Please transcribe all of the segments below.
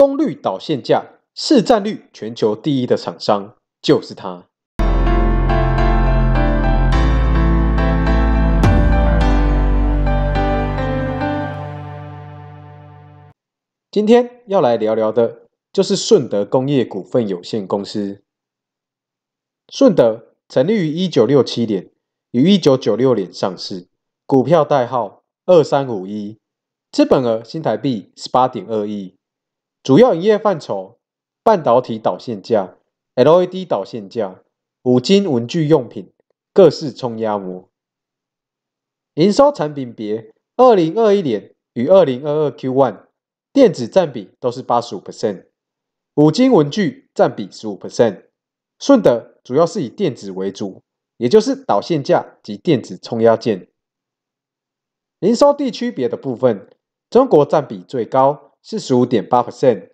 功率导线架市占率全球第一的厂商就是它。今天要来聊聊的就是顺德工业股份有限公司。顺德成立于一九六七年，于一九九六年上市，股票代号二三五一，资本额新台币十八点二亿。主要营业范畴：半导体导线架、LED 导线架、五金文具用品、各式冲压膜。营收产品别，二零二一年与二零二二 Q one，电子占比都是八十五 percent，五金文具占比十五 percent。顺德主要是以电子为主，也就是导线架及电子冲压件。营收地区别的部分，中国占比最高。四十五点八 percent，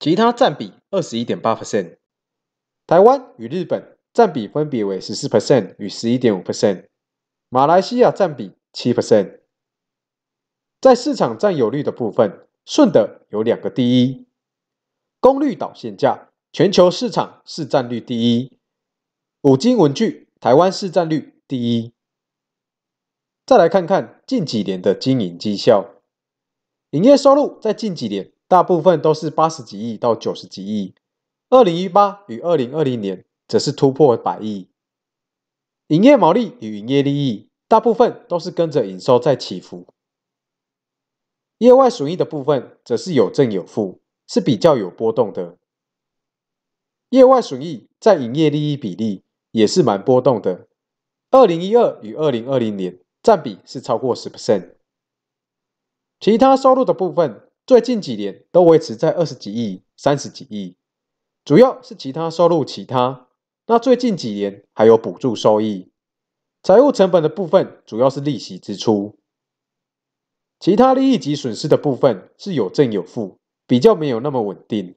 其他占比二十一点八 percent。台湾与日本占比分别为十四 percent 与十一点五 percent，马来西亚占比七 percent。在市场占有率的部分，顺德有两个第一：功率导线架全球市场市占率第一，五金文具台湾市占率第一。再来看看近几年的经营绩效。营业收入在近几年大部分都是八十几亿到九十几亿，二零一八与二零二零年则是突破百亿。营业毛利与营业利益大部分都是跟着营收在起伏，业外损益的部分则是有正有负，是比较有波动的。业外损益在营业利益比例也是蛮波动的，二零一二与二零二零年占比是超过十 percent。其他收入的部分，最近几年都维持在二十几亿、三十几亿，主要是其他收入其他。那最近几年还有补助收益。财务成本的部分主要是利息支出。其他利益及损失的部分是有正有负，比较没有那么稳定。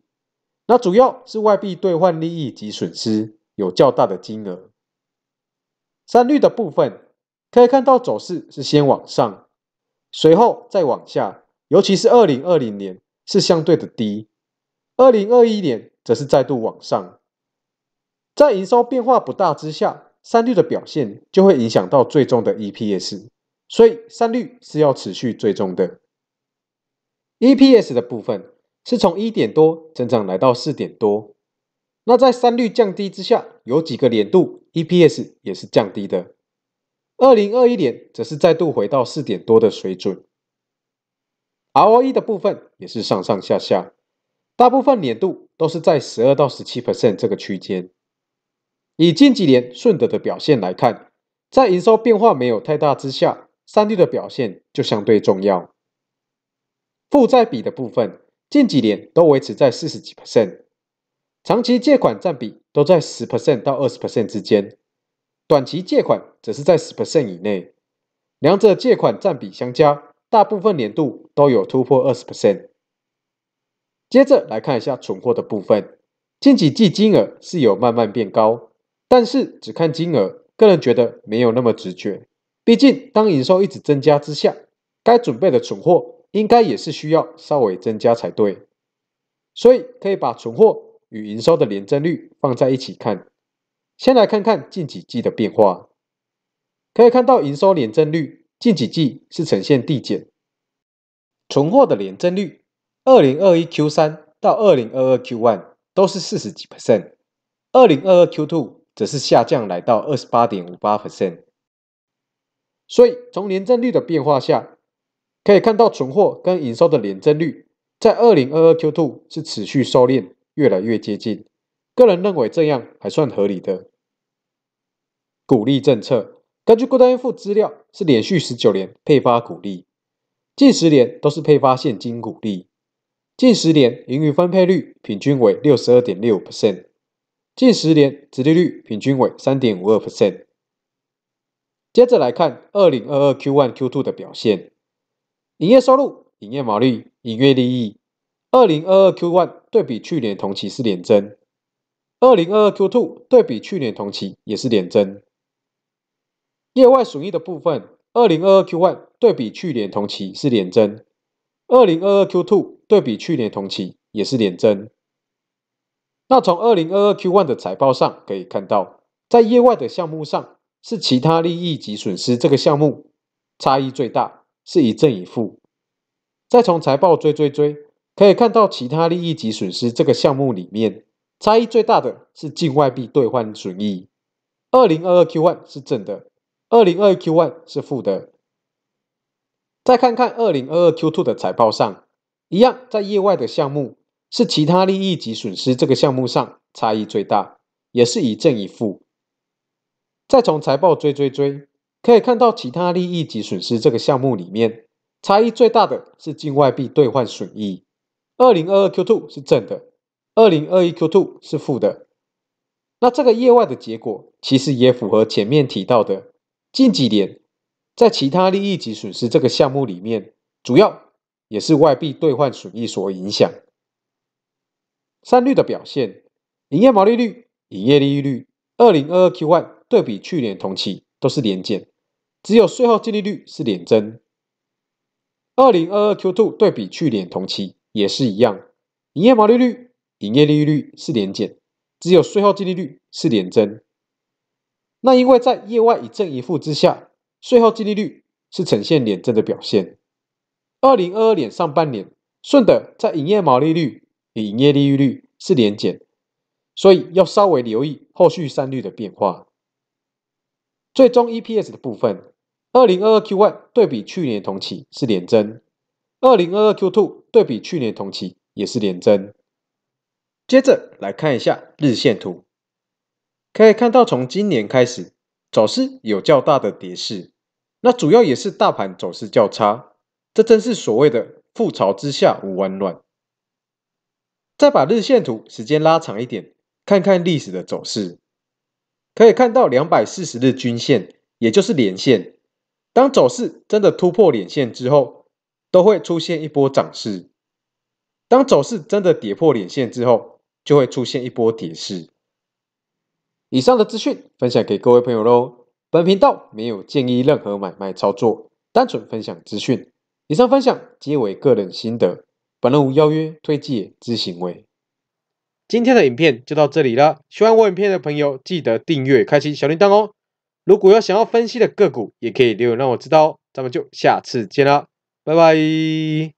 那主要是外币兑换利益及损失有较大的金额。三率的部分可以看到走势是先往上。随后再往下，尤其是二零二零年是相对的低，二零二一年则是再度往上。在营收变化不大之下，三率的表现就会影响到最终的 EPS，所以三率是要持续追踪的。EPS 的部分是从一点多增长来到四点多，那在三率降低之下，有几个年度 EPS 也是降低的。二零二一年则是再度回到四点多的水准，ROE 的部分也是上上下下，大部分年度都是在十二到十七 percent 这个区间。以近几年顺德的表现来看，在营收变化没有太大之下，三率的表现就相对重要。负债比的部分，近几年都维持在四十几 percent，长期借款占比都在十 percent 到二十 percent 之间。短期借款只是在十 percent 以内，两者借款占比相加，大部分年度都有突破二十 percent。接着来看一下存货的部分，近几季金额是有慢慢变高，但是只看金额，个人觉得没有那么直觉。毕竟当营收一直增加之下，该准备的存货应该也是需要稍微增加才对。所以可以把存货与营收的连增率放在一起看。先来看看近几季的变化，可以看到营收年增率近几季是呈现递减，存货的年增率，二零二一 Q 三到二零二二 Q one 都是四十几 percent，二零二二 Q two 则是下降来到二十八点五八 percent，所以从年增率的变化下，可以看到存货跟营收的年增率在二零二二 Q two 是持续收敛，越来越接近。个人认为这样还算合理的鼓励政策。根据郭 o o d 资料，是连续十九年配发鼓励，近十年都是配发现金鼓励，近十年盈余分配率平均为六十二点六 percent，近十年殖利率平均为三点五二 percent。接着来看二零二二 Q one、Q two 的表现，营业收入、营业毛利营业利益，二零二二 Q one 对比去年同期是连增。二零二二 Q two 对比去年同期也是连增，业外损益的部分，二零二二 Q one 对比去年同期是连增，二零二二 Q two 对比去年同期也是连增。那从二零二二 Q one 的财报上可以看到，在业外的项目上是其他利益及损失这个项目差异最大，是一正一负。再从财报追追追，可以看到其他利益及损失这个项目里面。差异最大的是境外币兑换损益，二零二二 Q one 是正的，二零二二 Q one 是负的。再看看二零二二 Q two 的财报上，一样在业外的项目是其他利益及损失这个项目上差异最大，也是一正一负。再从财报追追追，可以看到其他利益及损失这个项目里面差异最大的是境外币兑换损益，二零二二 Q two 是正的。二零二一 Q two 是负的，那这个业外的结果其实也符合前面提到的，近几年在其他利益及损失这个项目里面，主要也是外币兑换损益所影响。三率的表现，营业毛利率、营业利率，二零二二 Q one 对比去年同期都是连减，只有税后净利率是连增。二零二二 Q two 对比去年同期也是一样，营业毛利率。营业利率是连减，只有税后净利率是连增。那因为在业外一正一负之下，税后净利率是呈现连增的表现。二零二二年上半年，顺德在营业毛利率与营业利率是连减，所以要稍微留意后续三率的变化。最终 EPS 的部分，二零二二 q one 对比去年同期是连增，二零二二 q two 对比去年同期也是连增。接着来看一下日线图，可以看到从今年开始走势有较大的跌势，那主要也是大盘走势较差，这正是所谓的“覆巢之下无完卵”。再把日线图时间拉长一点，看看历史的走势，可以看到两百四十日均线，也就是连线，当走势真的突破连线之后，都会出现一波涨势；当走势真的跌破连线之后，就会出现一波跌势。以上的资讯分享给各位朋友喽。本频道没有建议任何买卖操作，单纯分享资讯。以上分享皆为个人心得，本人无邀约、推介之行为。今天的影片就到这里了，喜欢我影片的朋友记得订阅、开启小铃铛哦。如果有想要分析的个股，也可以留言让我知道哦。咱们就下次见啦，拜拜。